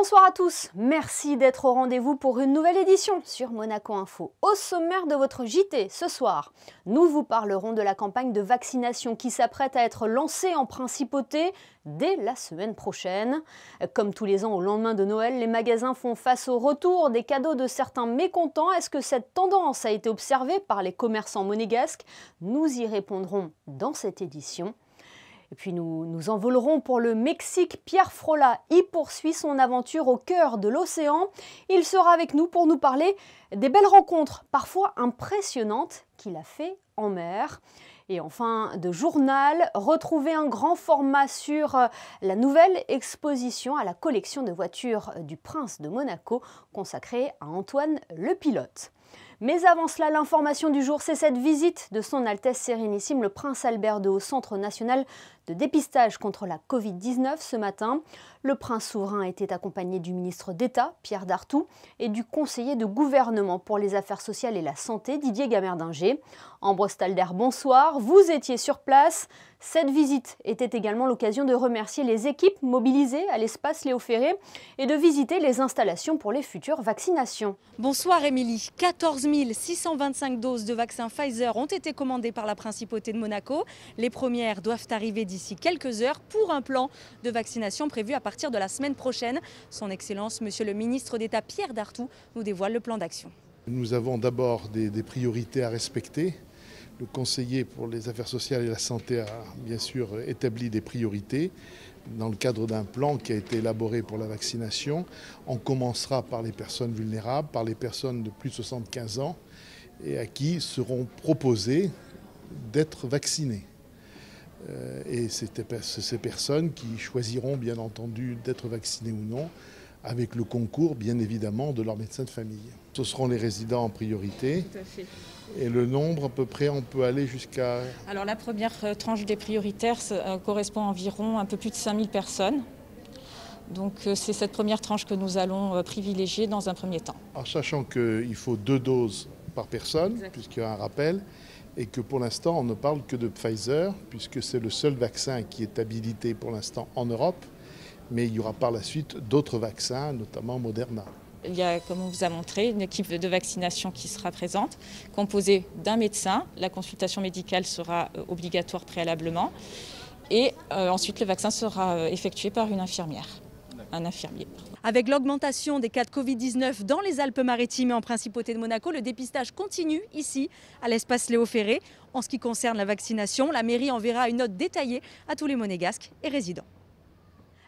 Bonsoir à tous, merci d'être au rendez-vous pour une nouvelle édition sur Monaco Info. Au sommaire de votre JT ce soir, nous vous parlerons de la campagne de vaccination qui s'apprête à être lancée en principauté dès la semaine prochaine. Comme tous les ans au lendemain de Noël, les magasins font face au retour des cadeaux de certains mécontents. Est-ce que cette tendance a été observée par les commerçants monégasques Nous y répondrons dans cette édition. Et puis nous nous envolerons pour le Mexique. Pierre Frola y poursuit son aventure au cœur de l'océan. Il sera avec nous pour nous parler des belles rencontres, parfois impressionnantes, qu'il a fait en mer. Et enfin, de journal, retrouvez un grand format sur euh, la nouvelle exposition à la collection de voitures euh, du prince de Monaco consacrée à Antoine le pilote. Mais avant cela, l'information du jour, c'est cette visite de Son Altesse Sérénissime, le prince Albert II, au Centre national de dépistage contre la Covid-19 ce matin. Le prince souverain était accompagné du ministre d'État, Pierre Dartout, et du conseiller de gouvernement pour les affaires sociales et la santé, Didier Gamerdinger. Ambroise Stalder, bonsoir. Vous étiez sur place. Cette visite était également l'occasion de remercier les équipes mobilisées à l'espace Léo Ferré et de visiter les installations pour les futures vaccinations. Bonsoir Émilie. 14 625 doses de vaccins Pfizer ont été commandées par la Principauté de Monaco. Les premières doivent arriver d'ici d'ici quelques heures pour un plan de vaccination prévu à partir de la semaine prochaine. Son Excellence, Monsieur le ministre d'État Pierre Dartout, nous dévoile le plan d'action. Nous avons d'abord des, priorités à respecter. Le conseiller pour les affaires sociales et la santé a bien sûr établi des priorités dans le cadre d'un plan qui a été élaboré pour la vaccination. On commencera par les personnes vulnérables, par les personnes de plus de 75 ans et à qui seront proposées d'être vaccinées. Euh, et c'est ces personnes qui choisiront bien entendu d'être vaccinées ou non, avec le concours bien évidemment de leur médecin de famille. Ce seront les résidents en priorité. Tout à fait. Et le nombre, à peu près, on peut aller jusqu'à... Alors la première euh, tranche des prioritaires euh, correspond à environ un peu plus de 5000 personnes. Donc c'est cette première tranche que nous allons privilégier dans un premier temps. En sachant qu'il faut deux doses par personne, puisqu'il y a un rappel, et que pour l'instant on ne parle que de Pfizer, puisque c'est le seul vaccin qui est habilité pour l'instant en Europe, mais il y aura par la suite d'autres vaccins, notamment Moderna. Il y a, comme on vous a montré, une équipe de vaccination qui sera présente, composée d'un médecin. La consultation médicale sera euh, obligatoire préalablement. Et euh, ensuite, le vaccin sera euh, effectué par une infirmière, un infirmier. Avec l'augmentation des cas de Covid-19 dans les Alpes-Maritimes et en Principauté de Monaco, le dépistage continue ici, à l'espace Léo Ferré. En ce qui concerne la vaccination, la mairie enverra une note détaillée à tous les monégasques et résidents.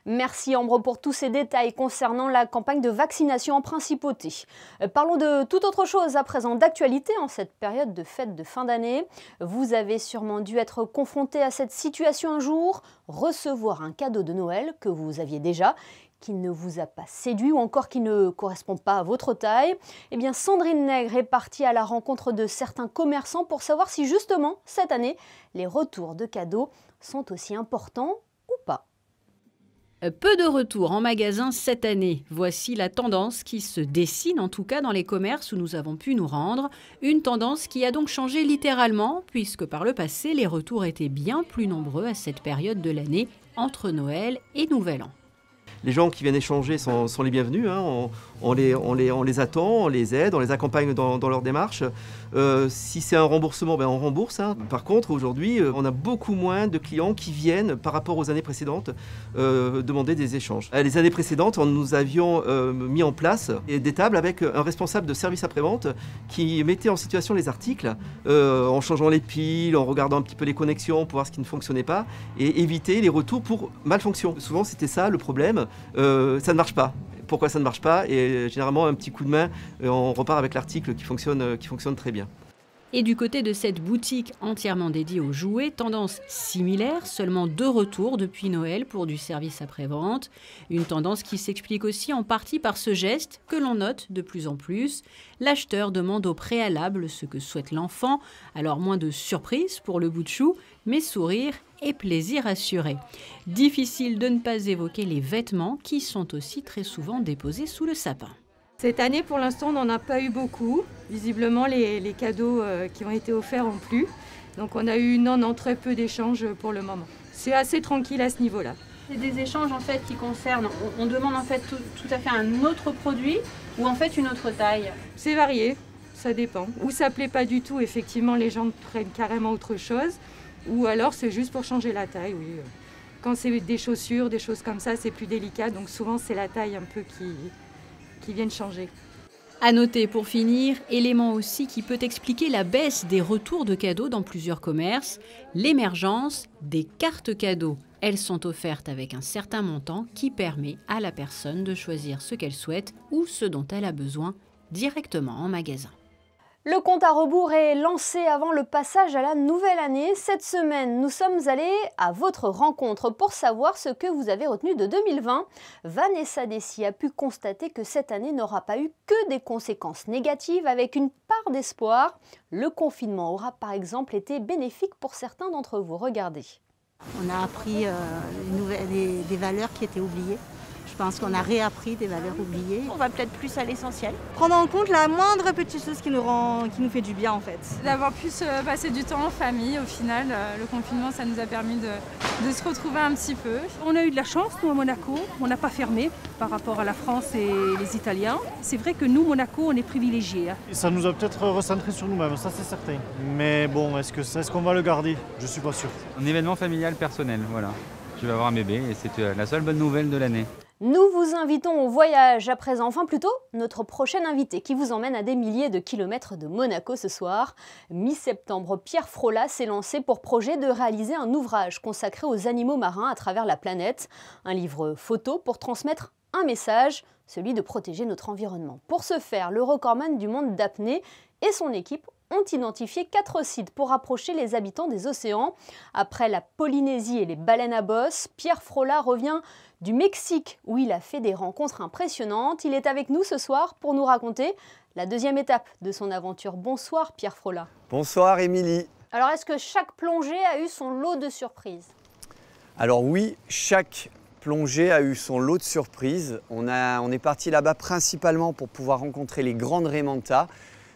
Merci Ambre pour tous ces détails concernant la campagne de vaccination en principauté. Euh, parlons de toute autre chose à présent d'actualité en cette période de fête de fin d'année. Vous avez sûrement dû être confronté à cette situation un jour, recevoir un cadeau de Noël que vous aviez déjà qui ne vous a pas séduit ou encore qui ne correspond pas à votre taille, eh bien Sandrine Nègre est partie à la rencontre de certains commerçants pour savoir si justement cette année les retours de cadeaux sont aussi importants ou pas. Euh, peu de retours en magasin cette année. Voici la tendance qui se dessine en tout cas dans les commerces où nous avons pu nous rendre. Une tendance qui a donc changé littéralement puisque par le passé les retours étaient bien plus nombreux à cette période de l'année entre Noël et Nouvel An les gens qui viennent échanger sont, les bienvenus. Hein. On, les, attend, on les aide, on les accompagne dans, dans leur démarche. Euh, si c'est un remboursement, ben, on rembourse. Hein. Mm. Par contre, aujourd'hui, euh, on a beaucoup moins de clients qui viennent, par rapport aux années précédentes, euh, demander des échanges. Les années précédentes, nous avions mis en place des tables avec un responsable de service après-vente qui mettait en situation les articles en changeant les piles, en regardant un petit peu les connexions pour voir ce qui ne fonctionnait pas et éviter les retours pour malfonction. Souvent, c'était ça le problème. ça ne marche pas pourquoi ça ne marche pas. Et euh, généralement, un petit coup de main, euh, on repart avec l'article qui fonctionne, euh, qui fonctionne très bien. Et du côté de cette boutique entièrement dédiée aux jouets, tendance similaire, seulement deux retours depuis Noël pour du service après-vente. Une tendance qui s'explique aussi en partie par ce geste que l'on note de plus en plus. L'acheteur demande au préalable ce que souhaite l'enfant, alors moins de surprise pour le bout de chou, mais sourire et plaisir assuré. Difficile de ne pas évoquer les vêtements qui sont aussi très souvent déposés sous le sapin. Cette année, pour l'instant, on n'en a pas eu beaucoup. Visiblement, les, cadeaux euh, qui ont été offerts ont plus Donc on a eu non, non, très peu d'échanges pour le moment. C'est assez tranquille à ce niveau-là. C'est des échanges en fait qui concernent, on, demande en fait tout, à fait un autre produit ou en fait une autre taille. C'est varié, ça dépend. Ou ça plaît pas du tout, effectivement les gens prennent carrément autre chose. Ou alors c'est juste pour changer la taille, oui. Quand c'est des chaussures, des choses comme ça, c'est plus délicat. Donc souvent c'est la taille un peu qui, qui viennent changer. À noter pour finir, élément aussi qui peut expliquer la baisse des retours de cadeaux dans plusieurs commerces, l'émergence des cartes cadeaux. Elles sont offertes avec un certain montant qui permet à la personne de choisir ce qu'elle souhaite ou ce dont elle a besoin directement en magasin. Le compte à rebours est lancé avant le passage à la nouvelle année. Cette semaine, nous sommes allés à votre rencontre pour savoir ce que vous avez retenu de 2020. Vanessa Dessy a pu constater que cette année n'aura pas eu que des conséquences négatives avec une part d'espoir. Le confinement aura par exemple été bénéfique pour certains d'entre vous. Regardez. On a appris euh, des valeurs qui étaient oubliées pense qu'on a réappris des valeurs oubliées. On va peut-être plus à l'essentiel. Prendre en compte la moindre petite chose qui nous, rend, qui nous fait du bien en fait. D'avoir pu se passer du temps en famille au final, euh, le confinement ça nous a permis de, se retrouver un petit peu. On a eu de la chance nous à Monaco, on n'a pas fermé par rapport à la France et les Italiens. C'est vrai que nous Monaco on est privilégiés. Hein. Ça nous a peut-être recentré sur nous-mêmes, ça c'est certain. Mais bon, est-ce qu'on va le garder Je suis pas sûr. Un événement familial personnel, voilà je vais avoir un bébé et c'est euh, la seule bonne nouvelle de l'année. Nous vous invitons au voyage à présent, enfin plutôt notre prochaine invité qui vous emmène à des milliers de kilomètres de Monaco ce soir. Mi-septembre, Pierre Frola s'est lancé pour projet de réaliser un ouvrage consacré aux animaux marins à travers la planète, un livre photo pour transmettre un message, celui de protéger notre environnement. Pour ce faire, le recordman du monde d'apnée et son équipe ont identifié quatre sites pour rapprocher les habitants des océans. Après la Polynésie et les baleines à bosse, Pierre Frola revient du Mexique où il a fait des rencontres impressionnantes. Il est avec nous ce soir pour nous raconter la deuxième étape de son aventure. Bonsoir Pierre Frola. Bonsoir Émilie. Alors est-ce que chaque plongée a eu son lot de surprises Alors oui, chaque plongée a eu son lot de surprises. On, est parti là-bas principalement pour pouvoir rencontrer les grandes rémentas,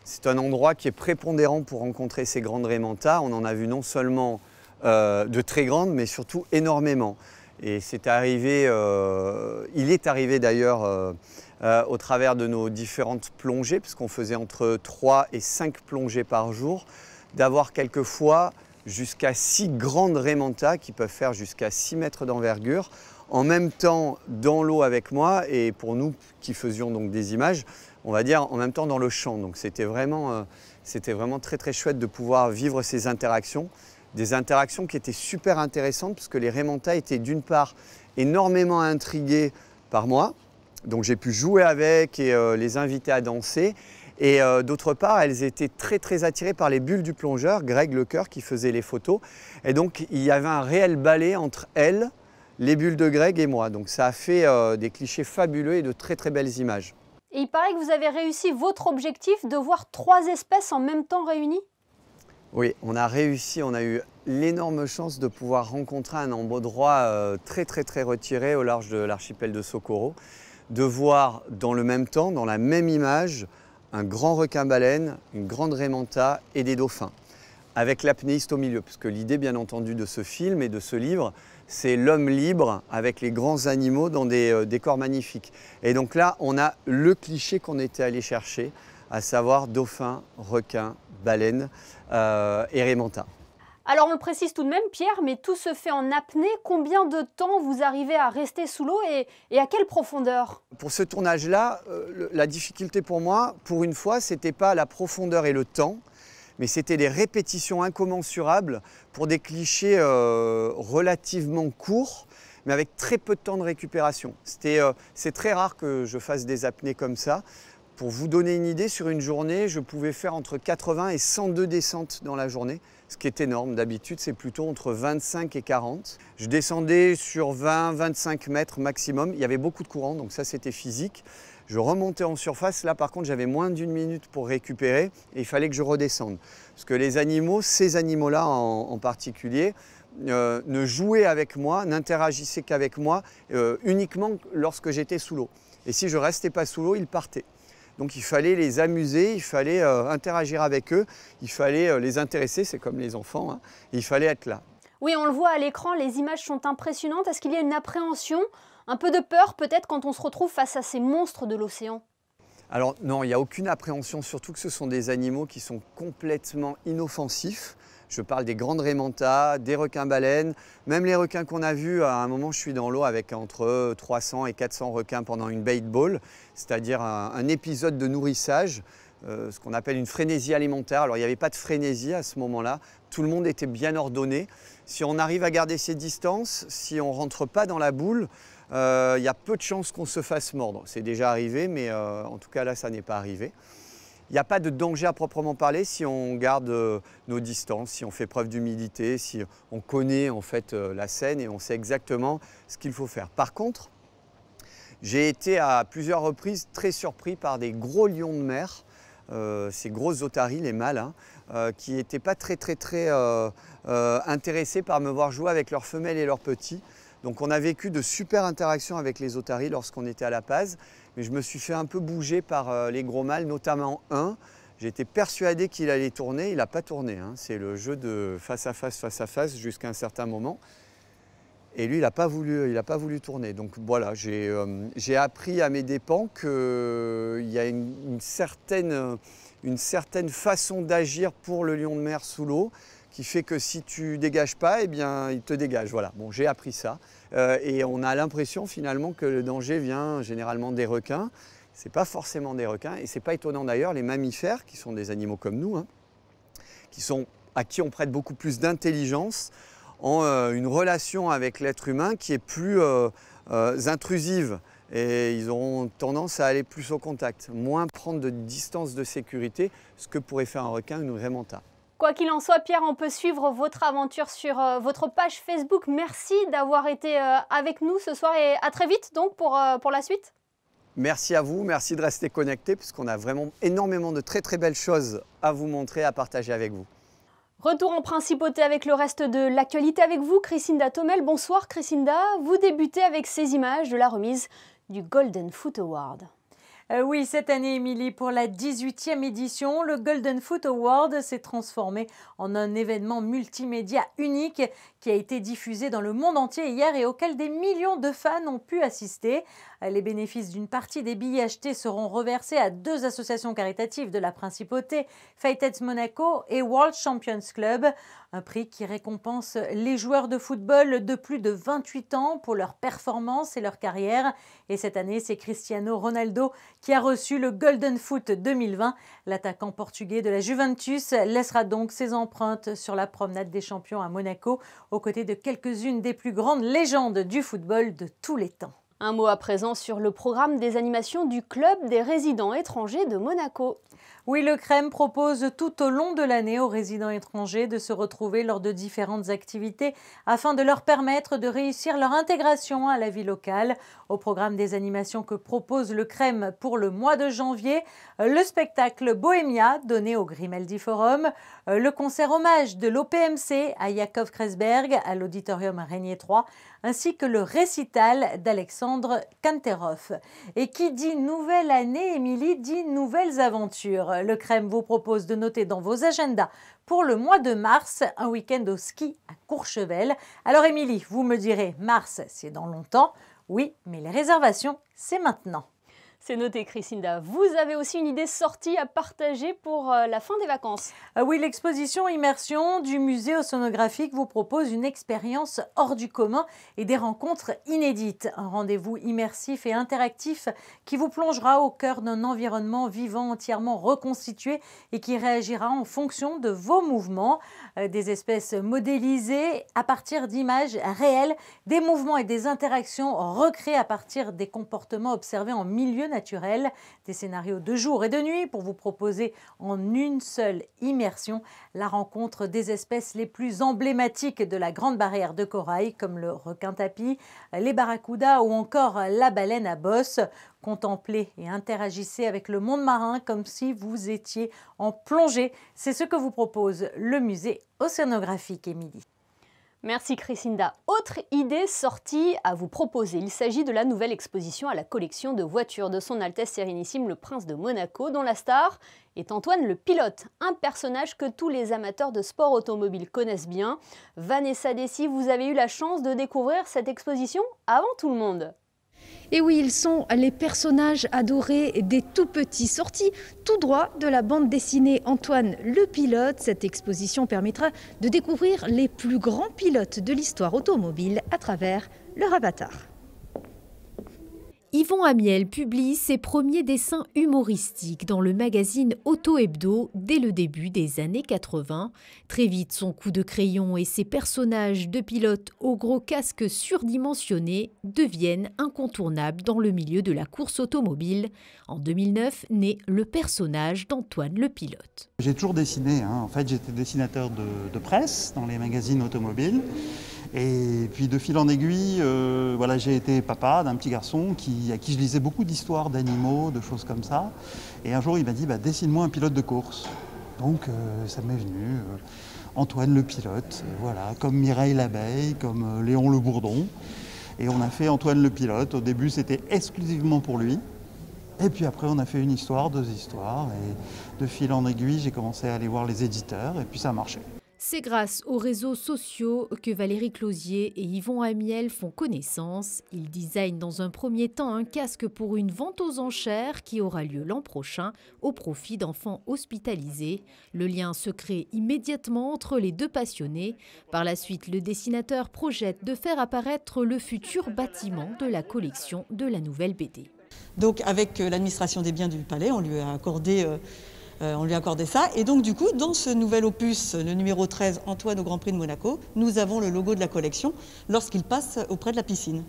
c'est un endroit qui est prépondérant pour rencontrer ces grandes rémentas. On en a vu non seulement euh, de très grandes, mais surtout énormément. Et c'est arrivé, euh, il est arrivé d'ailleurs euh, au travers de nos différentes plongées, puisqu'on faisait entre 3 et 5 plongées par jour, d'avoir quelquefois jusqu'à six grandes rémentas qui peuvent faire jusqu'à 6 mètres d'envergure en même temps dans l'eau avec moi et pour nous qui faisions donc des images, on va dire, en même temps dans le champ. Donc c'était vraiment, euh, vraiment très très chouette de pouvoir vivre ces interactions. Des interactions qui étaient super intéressantes parce que les Rémentais étaient d'une part énormément intriguées par moi, donc j'ai pu jouer avec et euh, les inviter à danser. Et euh, d'autre part, elles étaient très très attirées par les bulles du plongeur, Greg Lecoeur qui faisait les photos. Et donc il y avait un réel ballet entre elles, les bulles de Greg et moi. Donc ça a fait des clichés fabuleux et de très très belles images. Et il paraît que vous avez réussi votre objectif de voir trois espèces en même temps réunies Oui, on a réussi, on a eu l'énorme chance de pouvoir rencontrer un endroit euh, très très très retiré au large de l'archipel de Socorro, de voir dans le même temps, dans la même image, un grand requin-baleine, une grande remanta et des dauphins, avec l'apnéiste au milieu, parce que l'idée bien entendu de ce film et de ce livre, c'est l'homme libre avec les grands animaux dans des euh, décors magnifiques. Et donc là, on a le cliché qu'on était allé chercher, à savoir dauphin, requin, baleine, euh, et rémanta. Alors on le précise tout de même, Pierre, mais tout se fait en apnée. Combien de temps vous arrivez à rester sous l'eau et, à quelle profondeur Pour ce tournage-là, euh, la difficulté pour moi, pour une fois, n'était pas la profondeur et le temps, mais c'était des répétitions incommensurables pour des clichés euh, relativement courts, mais avec très peu de temps de récupération. Euh, c'est très rare que je fasse des apnées comme ça. Pour vous donner une idée, sur une journée, je pouvais faire entre 80 et 102 descentes dans la journée, ce qui est énorme. D'habitude, c'est plutôt entre 25 et 40. Je descendais sur 20-25 mètres maximum. Il y avait beaucoup de courant, donc ça, c'était physique. Je remontais en surface. Là, par contre, j'avais moins d'une minute pour récupérer et il fallait que je redescende. Parce que les animaux, ces animaux-là en, particulier, euh, ne jouaient avec moi, n'interagissaient qu'avec moi euh, uniquement lorsque j'étais sous l'eau. Et si je restais pas sous l'eau, ils partaient. Donc il fallait les amuser, il fallait euh, interagir avec eux, il fallait les intéresser, c'est comme les enfants, hein. il fallait être là. Oui, on le voit à l'écran, les images sont impressionnantes. Est-ce qu'il y a une appréhension un peu de peur peut-être quand on se retrouve face à ces monstres de l'océan Alors non, il n'y a aucune appréhension, surtout que ce sont des animaux qui sont complètement inoffensifs. Je parle des grandes rémentas, des requins-baleines, même les requins qu'on a vus. À un moment, je suis dans l'eau avec entre 300 et 400 requins pendant une bait ball, c'est-à-dire un, épisode de nourrissage, euh, ce qu'on appelle une frénésie alimentaire. Alors, il n'y avait pas de frénésie à ce moment-là. Tout le monde était bien ordonné. Si on arrive à garder ses distances, si on ne rentre pas dans la boule, il euh, y a peu de chances qu'on se fasse mordre. C'est déjà arrivé, mais euh, en tout cas là, ça n'est pas arrivé. Il n'y a pas de danger à proprement parler si on garde euh, nos distances, si on fait preuve d'humilité, si on connaît en fait la scène et on sait exactement ce qu'il faut faire. Par contre, j'ai été à plusieurs reprises très surpris par des gros lions de mer ces grosses otaries, les mâles, hein, qui n'étaient pas très très très intéressés par me voir jouer avec leurs femelles et leurs petits. Donc on a vécu de super interactions avec les otaries lorsqu'on était à La Paz, mais je me suis fait un peu bouger par euh, les gros mâles, notamment un. J'étais persuadé qu'il allait tourner, il n'a pas tourné. Hein. C'est le jeu de face à face, face à face jusqu'à un certain moment. Et lui, il n'a pas, voulu, pas voulu tourner. Donc voilà, j'ai euh, appris à mes dépens qu'il y a une certaine façon d'agir pour le lion de mer sous l'eau qui fait que si tu dégages pas, eh bien, il te dégage. Voilà, bon, j'ai appris ça. Euh, et on a l'impression finalement que le danger vient généralement des requins. C'est pas forcément des requins, et c'est pas étonnant d'ailleurs, les mammifères, qui sont des animaux comme nous, hein, qui sont, à qui on prête beaucoup plus d'intelligence, ont euh, une relation avec l'être humain qui est plus euh, intrusive et ils ont tendance à aller plus au contact, moins prendre de distance de sécurité, ce que pourrait faire un requin, ou une rémanta. Quoi qu'il en soit, Pierre, on peut suivre votre aventure sur euh, votre page Facebook. Merci d'avoir été euh, avec nous ce soir et à très vite donc pour, euh, la suite. Merci à vous, merci de rester connecté puisqu'on a vraiment énormément de très très belles choses à vous montrer, à partager avec vous. Retour en principauté avec le reste de l'actualité avec vous, Christinda Tomel. Bonsoir Christinda, vous débutez avec ces images de la remise du Golden Foot Award. Euh, oui, cette année, Émilie, pour la 18e édition, le Golden Foot Award s'est transformé en un événement multimédia unique qui a été diffusé dans le monde entier hier et auquel des millions de fans ont pu assister. Les bénéfices d'une partie des billets achetés seront reversés à deux associations caritatives de la principauté, Fighteds Monaco et World Champions Club, un prix qui récompense les joueurs de football de plus de 28 ans pour leur performance et leur carrière. Et cette année, c'est Cristiano Ronaldo qui a reçu le Golden Foot 2020. L'attaquant portugais de la Juventus laissera donc ses empreintes sur la promenade des champions à Monaco aux côtés de quelques-unes des plus grandes légendes du football de tous les temps. Un mot à présent sur le programme des animations du Club des résidents étrangers de Monaco. Oui, le CREM propose tout au long de l'année aux résidents étrangers de se retrouver lors de différentes activités afin de leur permettre de réussir leur intégration à la vie locale. Au programme des animations que propose le CREM pour le mois de janvier, euh, le spectacle Bohémia donné au Grimaldi Forum, euh, le concert hommage de l'OPMC à Yakov Kresberg à l'auditorium Régnier 3, ainsi que le récital d'Alexandre Kanterov. Et qui dit nouvelle année, Émilie, dit nouvelles aventures. Euh, le Crème vous propose de noter dans vos agendas pour le mois de mars un week-end au ski à Courchevel. Alors, Émilie, vous me direz, mars, c'est dans longtemps. Oui, mais les réservations, c'est maintenant. C'est noté, Christinda. Vous avez aussi une idée sortie à partager pour euh, la fin des vacances. Ah oui, l'exposition Immersion du musée océanographique vous propose une expérience hors du commun et des rencontres inédites. Un rendez-vous immersif et interactif qui vous plongera au cœur d'un environnement vivant entièrement reconstitué et qui réagira en fonction de vos mouvements. Euh, des espèces modélisées à partir d'images réelles, des mouvements et des interactions recréées à partir des comportements observés en milieu naturel. Des scénarios de jour et de nuit pour vous proposer en une seule immersion la rencontre des espèces les plus emblématiques de la Grande Barrière de Corail, comme le requin tapis, les barracudas ou encore la baleine à bosse. Contemplez et interagissez avec le monde marin comme si vous étiez en plongée. C'est ce que vous propose le musée océanographique, Émilie. Merci Christinda. Autre idée sortie à vous proposer. Il s'agit de la nouvelle exposition à la collection de voitures de Son Altesse Sérénissime le Prince de Monaco, dont la star est Antoine le pilote, un personnage que tous les amateurs de sport automobile connaissent bien. Vanessa Dessy, vous avez eu la chance de découvrir cette exposition avant tout le monde. Et oui, ils sont les personnages adorés des tout petits, sortis tout droit de la bande dessinée Antoine le pilote. Cette exposition permettra de découvrir les plus grands pilotes de l'histoire automobile à travers leur avatar. Yvon Amiel publie ses premiers dessins humoristiques dans le magazine Auto Hebdo dès le début des années 80. Très vite, son coup de crayon et ses personnages de pilote au gros casque surdimensionné deviennent incontournables dans le milieu de la course automobile. En 2009, naît le personnage d'Antoine le pilote. J'ai toujours dessiné. Hein. En fait, j'étais dessinateur de, de presse dans les magazines automobiles. Et puis de fil en aiguille, euh, voilà, j'ai été papa d'un petit garçon à qui je lisais beaucoup d'histoires d'animaux, de choses comme ça. Et un jour, il m'a dit bah, Dessine-moi un pilote de course. Donc euh, ça m'est venu. Euh, Antoine le pilote, voilà, comme Mireille l'abeille, comme Léon le bourdon. Et on a fait Antoine le pilote. Au début, c'était exclusivement pour lui. Et puis après, on a fait une histoire, deux histoires. Et de fil en aiguille, j'ai commencé à aller voir les éditeurs. Et puis ça a marché. C'est grâce aux réseaux sociaux que Valérie Clausier et Yvon Amiel font connaissance. Ils designent dans un premier temps un casque pour une vente aux enchères qui aura lieu l'an prochain au profit d'enfants hospitalisés. Le lien se crée immédiatement entre les deux passionnés. Par la suite, le dessinateur projette de faire apparaître le futur bâtiment de la collection de la nouvelle BD. Donc avec euh, l'administration des biens du palais, on lui a accordé euh, euh, on lui accordé ça. Et donc, du coup, dans ce nouvel opus, le numéro 13, Antoine au Grand Prix de Monaco, nous avons le logo de la collection lorsqu'il passe auprès de la piscine.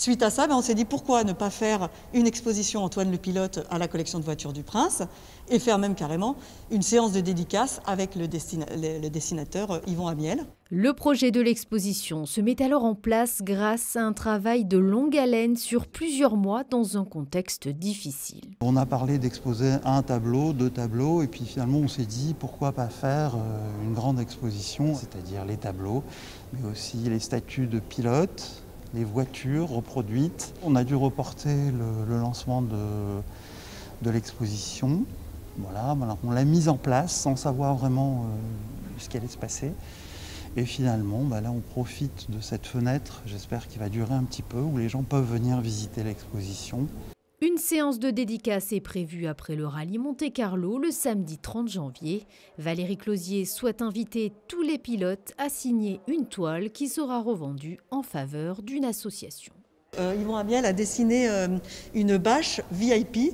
Suite à ça, ben, on s'est dit pourquoi ne pas faire une exposition Antoine le pilote à la collection de voitures du Prince et faire même carrément une séance de dédicace avec le, le dessinateur euh, Yvon Amiel. Le projet de l'exposition se met alors en place grâce à un travail de longue haleine sur plusieurs mois dans un contexte difficile. On a parlé d'exposer un tableau, deux tableaux, et puis finalement on s'est dit pourquoi pas faire euh, une grande exposition, c'est-à-dire les tableaux, mais aussi les statues de pilotes, les voitures reproduites. On a dû reporter le, lancement de, l'exposition. Voilà, on l'a mise en place sans savoir vraiment euh, ce qui allait se passer. Et finalement, bah là, on profite de cette fenêtre, j'espère qu'il va durer un petit peu, où les gens peuvent venir visiter l'exposition. Une séance de dédicace est prévue après le rallye Monte-Carlo le samedi 30 janvier. Valérie Closier souhaite inviter tous les pilotes à signer une toile qui sera revendue en faveur d'une association. Euh, Yvon Amiel a dessiné euh, une bâche VIP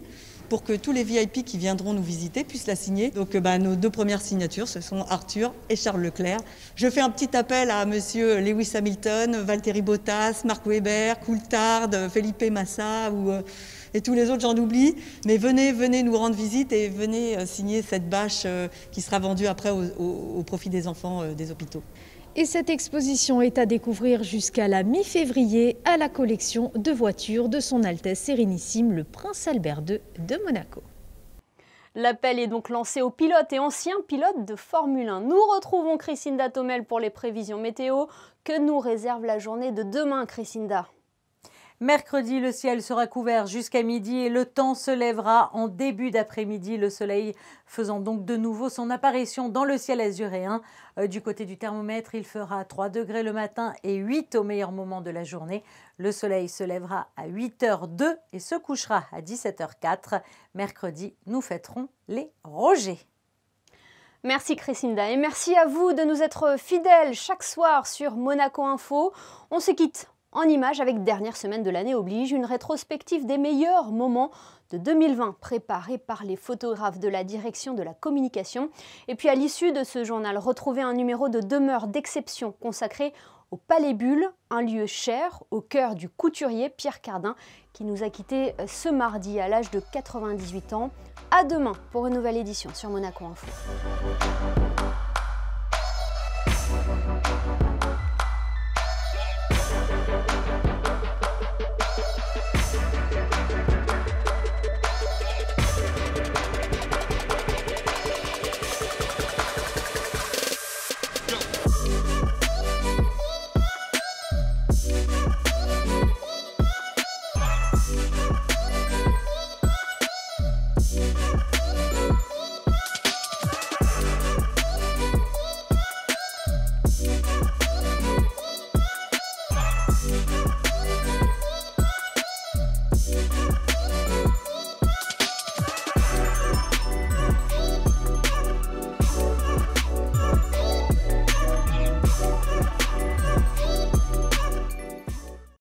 pour que tous les VIP qui viendront nous visiter puissent la signer. Donc euh, bah, nos deux premières signatures, ce sont Arthur et Charles Leclerc. Je fais un petit appel à monsieur Lewis Hamilton, Valtteri Bottas, Marc Weber, Coulthard, Felipe Massa ou et tous les autres, j'en oublie. Mais venez, venez nous rendre visite et venez euh, signer cette bâche euh, qui sera vendue après au, profit des enfants euh, des hôpitaux. Et cette exposition est à découvrir jusqu'à la mi-février à la collection de voitures de Son Altesse Sérénissime, le Prince Albert II de Monaco. L'appel est donc lancé aux pilotes et anciens pilotes de Formule 1. Nous retrouvons Christine Datomel pour les prévisions météo. Que nous réserve la journée de demain, Christine Mercredi, le ciel sera couvert jusqu'à midi et le temps se lèvera en début d'après-midi, le soleil faisant donc de nouveau son apparition dans le ciel azuréen. Euh, du côté du thermomètre, il fera 3 degrés le matin et 8 au meilleur moment de la journée. Le soleil se lèvera à 8h02 et se couchera à 17h04. Mercredi, nous fêterons les Rogers. Merci Christinda et merci à vous de nous être fidèles chaque soir sur Monaco Info. On se quitte en images avec dernière semaine de l'année oblige, une rétrospective des meilleurs moments de 2020 préparée par les photographes de la direction de la communication. Et puis à l'issue de ce journal, retrouver un numéro de demeure d'exception consacré au Palais Bulle, un lieu cher au cœur du couturier Pierre Cardin qui nous a quittés euh, ce mardi à l'âge de 98 ans. À demain pour une nouvelle édition sur Monaco Info.